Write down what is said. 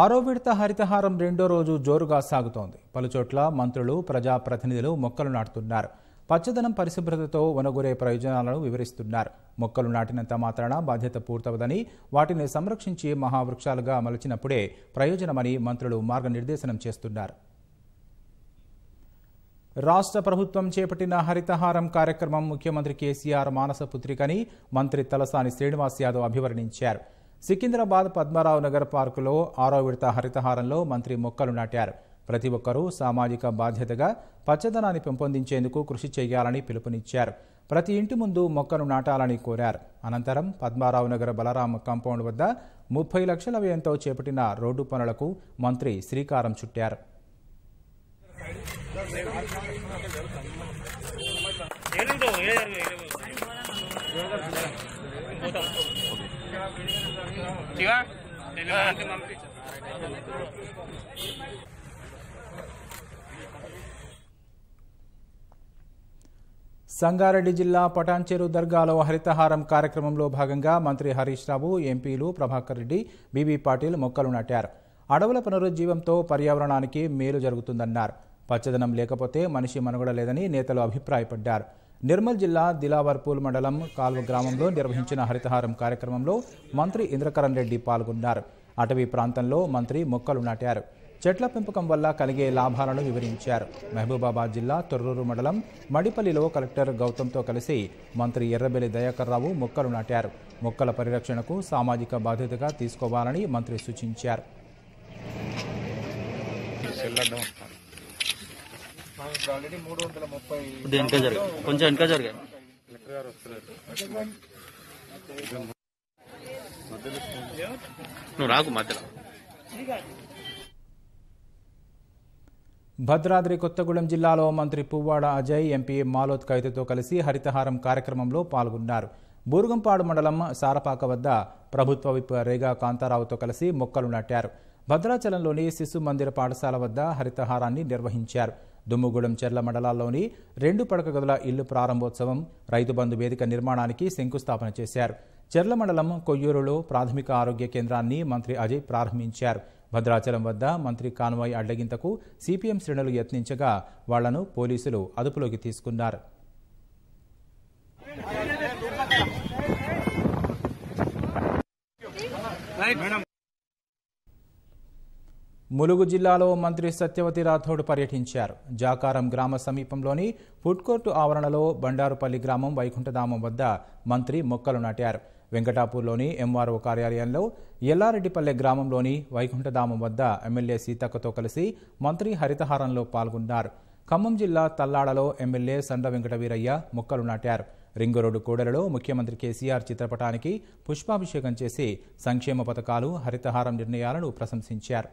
ఆరో విడత హరితహారం రెండో రోజు జోరుగా సాగుతోంది పలుచోట్ల మంత్రులు ప్రజాప్రతినిధులు మొక్కలు నాటుతున్నారు పచ్చదనం పరిశుభ్రతతో వనగొరే ప్రయోజనాలను వివరిస్తున్నారు మొక్కలు నాటినంత మాత్రాన బాధ్యత పూర్తవదని వాటిని సంరక్షించి మహావృక్షాలుగా మలచినప్పుడే ప్రయోజనమని మంత్రులు మార్గనిర్దేశనం చేస్తున్నారు రాష్ట్ర ప్రభుత్వం చేపట్టిన హరితహారం కార్యక్రమం ముఖ్యమంత్రి కేసీఆర్ మానస పుత్రికని మంత్రి తలసాని శ్రీనివాస్ యాదవ్ అభివర్ణించారు సికింద్రాబాద్ పద్మారావు నగర్ పార్కులో ఆరో విడత హరితహారంలో మంత్రి మొక్కలు నాటారు ప్రతి ఒక్కరూ సామాజిక బాధ్యతగా పచ్చదనాన్ని పెంపొందించేందుకు కృషి చేయాలని పిలుపునిచ్చారు ప్రతి ఇంటి ముందు మొక్కను నాటాలని కోరారు అనంతరం పద్మారావు నగర్ బలరామ కాంపౌండ్ వద్ద ముప్పై లక్షల వ్యయంతో చేపట్టిన రోడ్డు పనులకు మంత్రి శ్రీకారం చుట్టారు సంగారెడ్డి జిల్లా పటాన్చెరు దర్గాలో హరితహారం కార్యక్రమంలో భాగంగా మంత్రి హరీష్ రావు ఎంపీలు ప్రభాకర్ రెడ్డి బీబీ పాటిల్ మొక్కలు నాటారు అడవుల పునరుజ్జీవంతో పర్యావరణానికి మేలు జరుగుతుందన్నారు పచ్చదనం లేకపోతే మనిషి మనుగడ లేదని నేతలు అభిప్రాయపడ్డారు నిర్మల్ జిల్లా దిలావర్పూల్ మండలం కాల్వ గ్రామంలో నిర్వహించిన హరితహారం కార్యక్రమంలో మంత్రి ఇంద్రకరణ్ రెడ్డి పాల్గొన్నారు అటవీ ప్రాంతంలో మంత్రి మొక్కలు నాటారు చెట్ల పెంపకం వల్ల కలిగే లాభాలను వివరించారు మహబూబాబాద్ జిల్లా తొర్రూరు మండలం మడిపల్లిలో కలెక్టర్ గౌతమ్తో కలిసి మంత్రి ఎర్రబెల్లి దయాకర్రావు మొక్కలు నాటారు మొక్కల పరిరక్షణకు సామాజిక బాధ్యతగా తీసుకోవాలని మంత్రి సూచించారు కొంచెం వెనక జరిగా నువ్వు రాకు మధ్యలో భద్రాద్రి కొత్తగూడెం జిల్లాలో మంత్రి పువ్వాడ అజయ్ ఎంపీ మాలోత్ కైతతో కలిసి హరితహారం కార్యక్రమంలో పాల్గొన్నారు బూరుగంపాడు మండలం సారపాక వద్ద ప్రభుత్వ విప్ రేగా కాంతారావుతో కలిసి మొక్కలు నాటారు భద్రాచలంలోని శిశు మందిర పాఠశాల వద్ద హరితహారాన్ని నిర్వహించారు దుమ్ముగూడెం చెర్ల మండలాల్లోని రెండు పడక గదుల ఇల్లు ప్రారంభోత్సవం రైతు బంధు వేదిక నిర్మాణానికి శంకుస్థాపన చేశారు చెర్ల మండలం కొయ్యూరులో ప్రాథమిక ఆరోగ్య కేంద్రాన్ని మంత్రి అజయ్ ప్రారంభించారు భద్రాచలం వద్ద మంత్రి కాన్వాయ్ అడ్డగింతకు సిపిఎం శ్రేణులు యత్నించగా వాళ్లను పోలీసులు అదుపులోకి తీసుకున్నారు ములుగు జిల్లాలో మంత్రి సత్యవతి రాథోడ్ పర్యటించారు జాకారం గ్రామ సమీపంలోని ఫుడ్ కోర్టు ఆవరణలో బండారుపల్లి గ్రామం వైకుంఠధామం వద్ద మంత్రి మొక్కలు నాటారు వెంకటాపూర్లోని ఎంఆర్ఓ కార్యాలయంలో ఎల్లారెడ్డిపల్లె గ్రామంలోని వైకుంఠధామం వద్ద ఎమ్మెల్యే సీతక్కతో కలిసి మంత్రి హరితహారంలో పాల్గొన్నారు ఖమ్మం జిల్లా తల్లాడలో ఎమ్మెల్యే సండ వెంకటవీరయ్య మొక్కలు నాటారు రింగరోడ్డు కూడలలో ముఖ్యమంత్రి కేసీఆర్ చిత్రపటానికి పుష్పాభిషేకం చేసి సంక్షేమ పథకాలు హరితహారం నిర్ణయాలను ప్రశంసించారు